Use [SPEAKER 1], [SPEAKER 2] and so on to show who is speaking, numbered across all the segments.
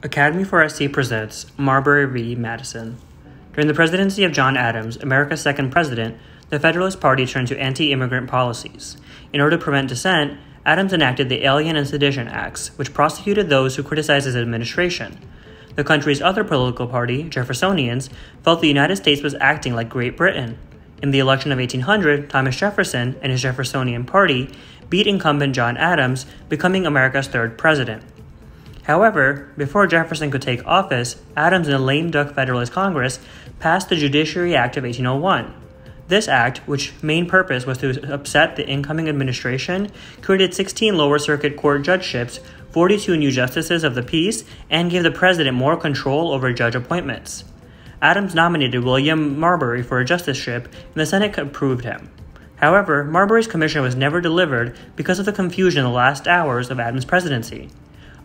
[SPEAKER 1] Academy for SC presents Marbury v. Madison. During the presidency of John Adams, America's second president, the Federalist Party turned to anti immigrant policies. In order to prevent dissent, Adams enacted the Alien and Sedition Acts, which prosecuted those who criticized his administration. The country's other political party, Jeffersonians, felt the United States was acting like Great Britain. In the election of 1800, Thomas Jefferson and his Jeffersonian Party beat incumbent John Adams, becoming America's third president. However, before Jefferson could take office, Adams and a lame duck Federalist Congress passed the Judiciary Act of 1801. This act, which main purpose was to upset the incoming administration, created 16 lower circuit court judgeships, 42 new justices of the peace, and gave the president more control over judge appointments. Adams nominated William Marbury for a justiceship, and the Senate approved him. However, Marbury's commission was never delivered because of the confusion in the last hours of Adams' presidency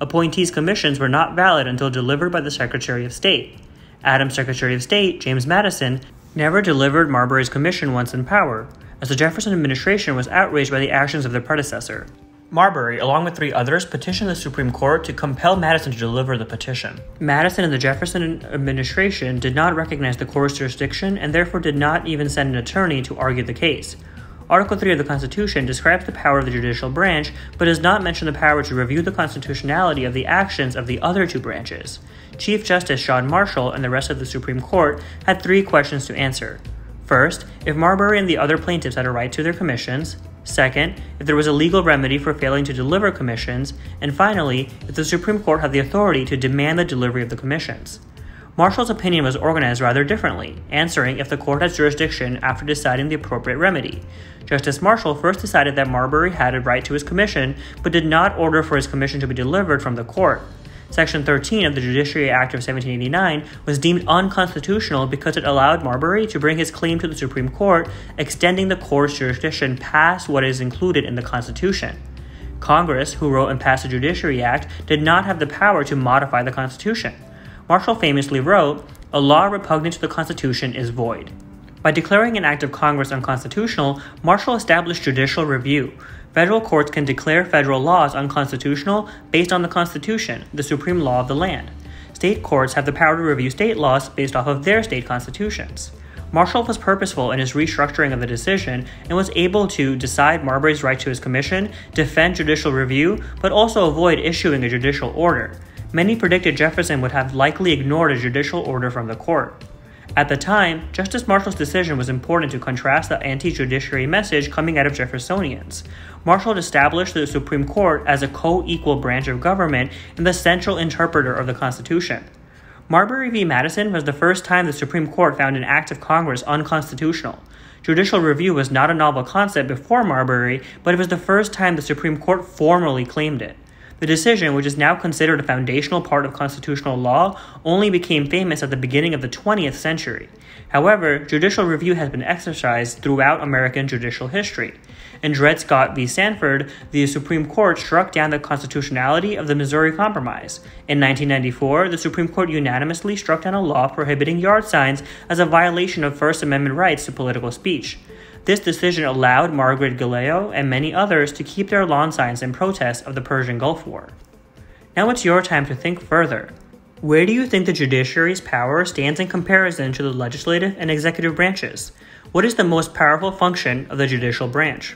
[SPEAKER 1] appointees' commissions were not valid until delivered by the Secretary of State. Adams' Secretary of State, James Madison, never delivered Marbury's commission once in power, as the Jefferson administration was outraged by the actions of their predecessor. Marbury, along with three others, petitioned the Supreme Court to compel Madison to deliver the petition. Madison and the Jefferson administration did not recognize the court's jurisdiction and therefore did not even send an attorney to argue the case. Article 3 of the Constitution describes the power of the judicial branch, but does not mention the power to review the constitutionality of the actions of the other two branches. Chief Justice John Marshall and the rest of the Supreme Court had three questions to answer. First, if Marbury and the other plaintiffs had a right to their commissions. Second, if there was a legal remedy for failing to deliver commissions. And finally, if the Supreme Court had the authority to demand the delivery of the commissions. Marshall's opinion was organized rather differently, answering if the court has jurisdiction after deciding the appropriate remedy. Justice Marshall first decided that Marbury had a right to his commission, but did not order for his commission to be delivered from the court. Section 13 of the Judiciary Act of 1789 was deemed unconstitutional because it allowed Marbury to bring his claim to the Supreme Court, extending the court's jurisdiction past what is included in the Constitution. Congress, who wrote and passed the Judiciary Act, did not have the power to modify the Constitution. Marshall famously wrote, A law repugnant to the Constitution is void. By declaring an act of Congress unconstitutional, Marshall established judicial review. Federal courts can declare federal laws unconstitutional based on the Constitution, the supreme law of the land. State courts have the power to review state laws based off of their state constitutions. Marshall was purposeful in his restructuring of the decision and was able to decide Marbury's right to his commission, defend judicial review, but also avoid issuing a judicial order many predicted Jefferson would have likely ignored a judicial order from the court. At the time, Justice Marshall's decision was important to contrast the anti judiciary message coming out of Jeffersonians. Marshall established the Supreme Court as a co equal branch of government and the central interpreter of the Constitution. Marbury v. Madison was the first time the Supreme Court found an act of Congress unconstitutional. Judicial review was not a novel concept before Marbury, but it was the first time the Supreme Court formally claimed it. The decision, which is now considered a foundational part of constitutional law, only became famous at the beginning of the 20th century. However, judicial review has been exercised throughout American judicial history. In Dred Scott v. Sanford, the Supreme Court struck down the constitutionality of the Missouri Compromise. In 1994, the Supreme Court unanimously struck down a law prohibiting yard signs as a violation of First Amendment rights to political speech. This decision allowed Margaret Galeo and many others to keep their lawn signs in protest of the Persian Gulf War. Now it's your time to think further. Where do you think the judiciary's power stands in comparison to the legislative and executive branches? What is the most powerful function of the judicial branch?